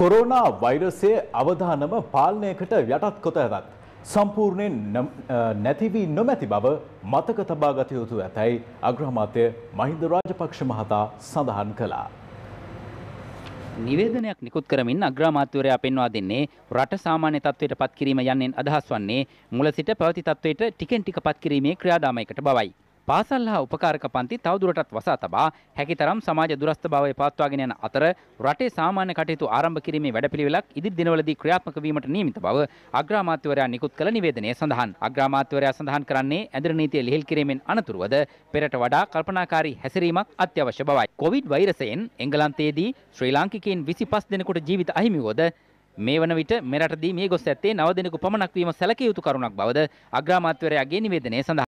Corona වෛරසය අවධානම පාලනයකට යටත් කොට ඇතත් සම්පූර්ණයෙන් නැතිවී නොමැති බව මතක තබා ගත යුතු ඇතැයි අග්‍රහමාත්‍ය මහින්ද රාජපක්ෂ මහතා සඳහන් කළා. නිවේදනයක් නිකුත් කරමින් අග්‍රාමාත්‍යවරයා පෙන්වා දෙන්නේ රට සාමාන්‍ය තත්ත්වයට පත්කිරීම යන්නෙන් අදහස් වන්නේ මුල සිට පැවති තත්ත්වයට ටිකෙන් ටික පත්කිරීමේ ක්‍රියාදාමයකට බවයි. පාසල් හා උපකාරක පන්ති තවදුරටත් වසා තබා හැකිතරම් සමාජ දුරස්ථ භාවය පවත්වාගෙන යන අතර රටේ සාමාන්‍ය කටයුතු ආරම්භ කිරීමේ වැඩපිළිවෙලක් ඉදිරි දිනවලදී ක්‍රියාත්මක වීමට නියමිත බව අග්‍රාමාත්‍යවරයා නිකුත් කළ නිවේදනයේ සඳහන්. අග්‍රාමාත්‍යවරයා සඳහන් කරන්නේ ඇඳර නීතිය ලිහිල් කිරීමෙන් අනතුරුවද පෙරට වඩා කල්පනාකාරී හැසිරීමක් අත්‍යවශ්‍ය බවයි. කොවිඩ් වෛරසයෙන් එංගලන්තයේදී ශ්‍රී ලාංකිකයින් 25 දෙනෙකුට ජීවිත අහිමි වුවද මේ වන විට මෙරටදී මේ ගොස් ඇත්තේ නව දෙනෙකු පමණක් වීම සැලකිය යුතු කරුණක් බවද අග්‍රාමාත්‍යවරයාගේ නිවේදනය සඳහන්